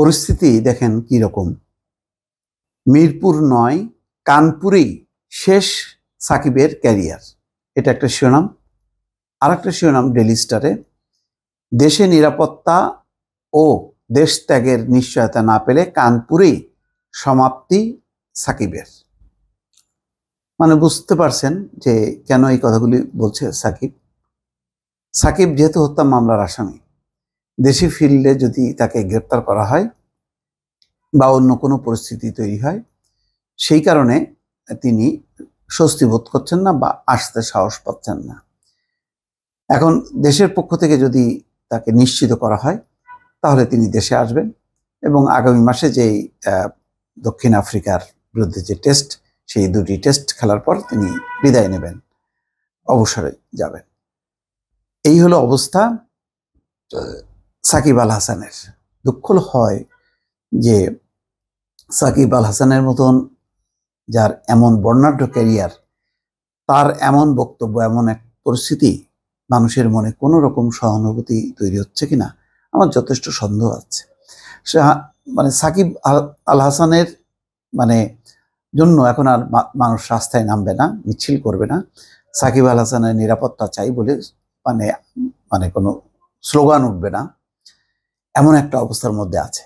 পরিস্থিতি দেখেন কীরকম মিরপুর নয় কানপুরেই শেষ সাকিবের ক্যারিয়ার এটা একটা শিরোনাম আর একটা শিরোনাম ডেলি স্টারে দেশে নিরাপত্তা ও দেশ ত্যাগের নিশ্চয়তা না পেলে কানপুরেই সমাপ্তি সাকিবের মানে বুঝতে পারছেন যে কেন এই কথাগুলি বলছে সাকিব সাকিব যেহেতু হত্যা মামলার আসামি দেশে ফিরলে যদি তাকে গ্রেপ্তার করা হয় বা অন্য কোনো পরিস্থিতি তৈরি হয় সেই কারণে তিনি স্বস্তি বোধ করছেন না বা আসতে সাহস পাচ্ছেন না এখন দেশের পক্ষ থেকে যদি তাকে নিশ্চিত করা হয় তাহলে তিনি দেশে আসবেন এবং আগামী মাসে যেই দক্ষিণ আফ্রিকার বিরুদ্ধে যে টেস্ট সেই দুটি টেস্ট খেলার পর তিনি বিদায় নেবেন অবসরে যাবেন এই হলো অবস্থা সাকিব আল হাসানের দুঃখ হয় যে সাকিব আল হাসানের মতন যার এমন বর্ণাঢ্য ক্যারিয়ার তার এমন বক্তব্য এমন এক পরিস্থিতি মানুষের মনে কোনো রকম সহানুভূতি তৈরি হচ্ছে কিনা আমার যথেষ্ট সন্দেহ আছে সে মানে সাকিব আল হাসানের মানে জন্য এখন আর মানুষ রাস্তায় নামবে না মিছিল করবে না সাকিব আল হাসানের নিরাপত্তা চাই বলে মানে মানে কোনো স্লোগান উঠবে না এমন একটা অবস্থার মধ্যে আছে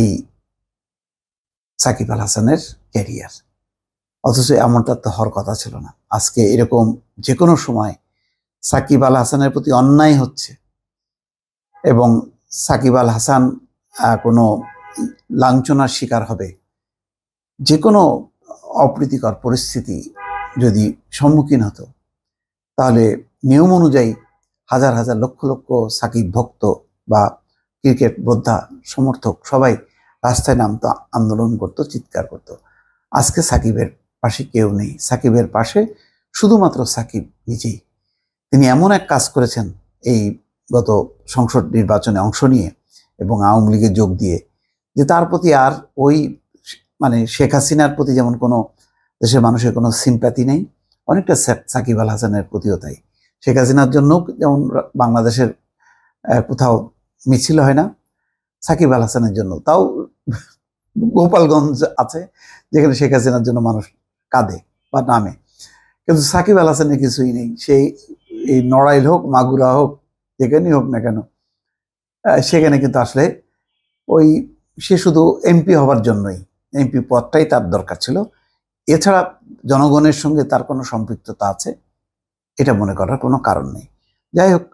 এই সাকিব আল হাসানের ক্যারিয়ার অথচ এমনটা তো হওয়ার কথা ছিল না আজকে এরকম যে কোনো সময় সাকিব আল হাসানের প্রতি অন্যায় হচ্ছে এবং সাকিব আল হাসান কোনো লাঞ্ছনার শিকার হবে যে কোনো অপ্রীতিকর পরিস্থিতি যদি সম্মুখীন হতো তাহলে নিয়ম অনুযায়ী হাজার হাজার লক্ষ লক্ষ সাকিব ভক্ত বা ক্রিকেট বোদ্ধা সমর্থক সবাই রাস্তায় নামতো আন্দোলন করত চিৎকার করত আজকে সাকিবের পাশে কেউ নেই সাকিবের পাশে শুধুমাত্র সাকিব নিজেই তিনি এমন এক কাজ করেছেন এই গত সংসদ নির্বাচনে অংশ নিয়ে এবং আওয়ামী লীগে যোগ দিয়ে যে তার প্রতি আর ওই মানে শেখ হাসিনার প্রতি যেমন কোনো দেশের মানুষের কোনো সিম্প্যাথি নেই অনেকটা সাকিব আল হাসানের প্রতিও তাই শেখ হাসিনার জন্য যেমন বাংলাদেশের কোথাও মিছিল হয় না সাকিব আল হাসানের জন্য তাও গোপালগঞ্জ আছে যেখানে শেখ হাসিনার জন্য মানুষ কাঁদে বা নামে কিন্তু সাকিব আল হাসানের কিছুই নেই সেই এই নড়াইল হোক মাগুরা হোক যেখানেই হোক না কেন সেখানে কিন্তু আসলে ওই সে শুধু এমপি হবার জন্যই এমপি পদটাই তার দরকার ছিল এছাড়া জনগণের সঙ্গে তার কোনো সম্পৃক্ততা আছে এটা মনে করার কোনো কারণ নেই যাই হোক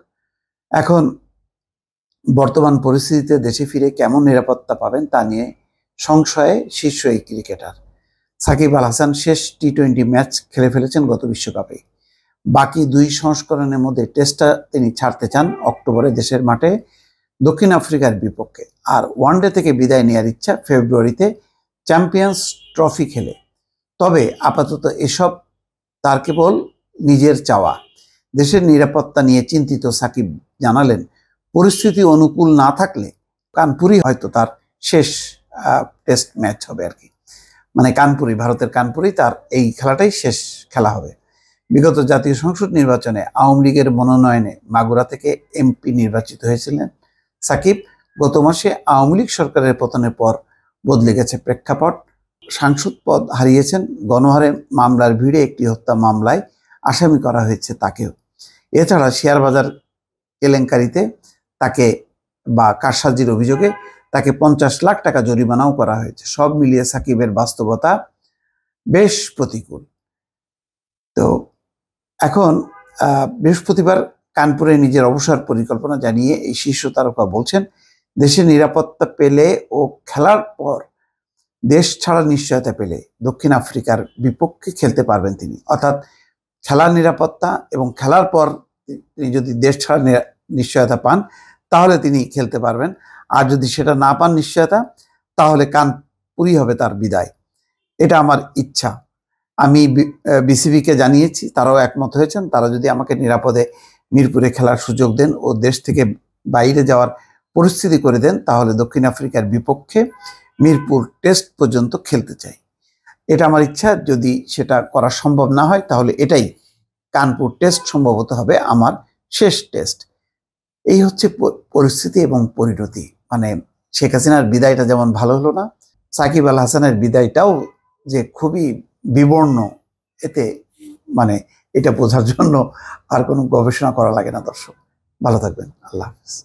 এখন বর্তমান পরিস্থিতিতে দেশে ফিরে কেমন নিরাপত্তা পাবেন তা নিয়ে সংশয়ে শীর্ষ এই ক্রিকেটার সাকিব আল হাসান শেষ টি টোয়েন্টি ম্যাচ খেলে ফেলেছেন গত বিশ্বকাপে বাকি দুই সংস্করণের মধ্যে টেস্টটা তিনি ছাড়তে চান অক্টোবরে দেশের মাঠে দক্ষিণ আফ্রিকার বিপক্ষে আর ওয়ানডে থেকে বিদায় নেওয়ার ইচ্ছা ফেব্রুয়ারিতে চ্যাম্পিয়ন্স ট্রফি খেলে তবে আপাতত এসব তার কেবল নিজের চাওয়া দেশের নিরাপত্তা নিয়ে চিন্তিত সাকিব জানালেন পরিস্থিতি অনুকূল না থাকলে কানপুরি হয়তো তার শেষ টেস্ট ম্যাচ হবে আর কি মানে কানপুরি ভারতের কানপুরি তার এই খেলাটাই শেষ খেলা হবে বিগত জাতীয় সংসদ নির্বাচনে আওয়ামী লীগের মনোনয়নে মাগুরা থেকে এমপি নির্বাচিত হয়েছিলেন সাকিব গত মাসে আওয়ামী লীগ সরকারের পতনের পর বদলে গেছে প্রেক্ষাপট সাংসদ পদ হারিয়েছেন গণহারে মামলার ভিড়ে একটি হত্যা মামলায় আসামি করা হয়েছে তাকেও এছাড়া শেয়ার বাজার কেলেঙ্কারিতে তাকে বা কারসাজির অভিযোগে তাকে পঞ্চাশ লাখ টাকা জরিমানাও করা হয়েছে সব মিলিয়ে সাকিবের বাস্তবতা বেশ প্রতিকূল তো এখন বৃহস্পতিবার কানপুরে নিজের অবসর পরিকল্পনা জানিয়ে এই শীর্ষ তারকা বলছেন দেশে নিরাপত্তা পেলে ও খেলার পর দেশ ছাড়া নিশ্চয়তা পেলে দক্ষিণ আফ্রিকার বিপক্ষে খেলতে পারবেন তিনি অর্থাৎ খেলার নিরাপত্তা এবং খেলার পর তিনি যদি দেশ ছাড়া নিশ্চয়তা পান তাহলে তিনি খেলতে পারবেন আর যদি সেটা না পান নিশ্চয়তা তাহলে পুরি হবে তার বিদায় এটা আমার ইচ্ছা আমি বিসিবিকে জানিয়েছি তারাও একমত হয়েছেন তারা যদি আমাকে নিরাপদে মিরপুরে খেলার সুযোগ দেন ও দেশ থেকে বাইরে যাওয়ার পরিস্থিতি করে দেন তাহলে দক্ষিণ আফ্রিকার বিপক্ষে মিরপুর টেস্ট পর্যন্ত খেলতে চাই এটা আমার ইচ্ছা যদি সেটা করা সম্ভব না হয় তাহলে এটাই কানপুর টেস্ট সম্ভবত হবে আমার শেষ টেস্ট এই হচ্ছে পরিস্থিতি এবং পরিণতি মানে শেখ হাসিনার বিদায়টা যেমন ভালো হলো না সাকিব আল হাসানের বিদায়টাও যে খুবই বিবর্ণ এতে মানে এটা বোঝার জন্য আর কোনো গবেষণা করা লাগে না দর্শক ভালো থাকবেন আল্লাহ হাফিজ